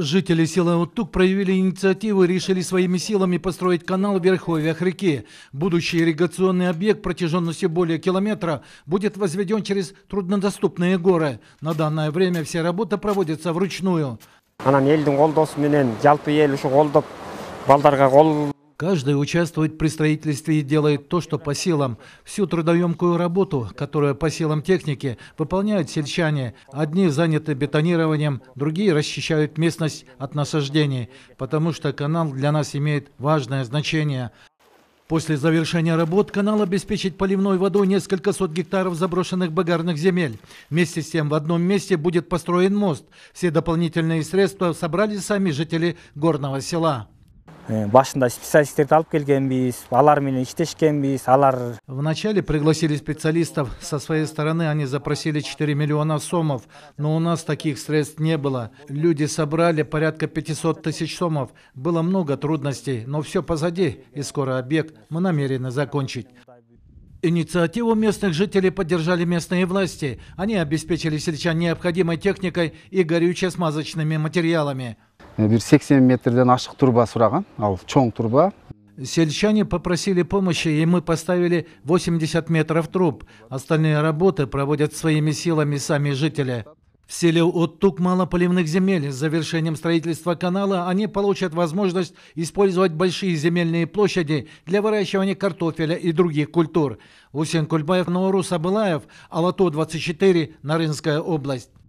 Жители села Утук проявили инициативу и решили своими силами построить канал в верховьях реки. Будущий ирригационный объект протяженностью более километра будет возведен через труднодоступные горы. На данное время вся работа проводится вручную. Каждый участвует при строительстве и делает то, что по силам. Всю трудоемкую работу, которая по силам техники, выполняют сельчане. Одни заняты бетонированием, другие расчищают местность от насаждений, потому что канал для нас имеет важное значение. После завершения работ канал обеспечит поливной водой несколько сот гектаров заброшенных багарных земель. Вместе с тем в одном месте будет построен мост. Все дополнительные средства собрали сами жители горного села. Э, башында специалисттерди алып келгенбиз алар менен иштешкенбиз алар вначале пригласили специалистов со своей стороны они запросили 4 миллиона сомов но у нас таких средств не было люди собрали порядка 500 тысяч сомов было много трудностей но все позади и скоро объект мы намерены закончить Инициативу местных жителей поддержали местные власти. Они обеспечили сельчан необходимой техникой и горюче-смазочными материалами. Э, бир сексен метрден ашык труба сураган ал чоң труба Сельчане попросили помощи, и мы поставили 80 метров труб. Остальные работы проводят своими силами сами жители. В селе Оттук мало поливных земель. С завершением строительства канала они получат возможность использовать большие земельные площади для выращивания картофеля и других культур. Усен Кульбаев, Наурус Абылаев, Алато-24, Нарынская область.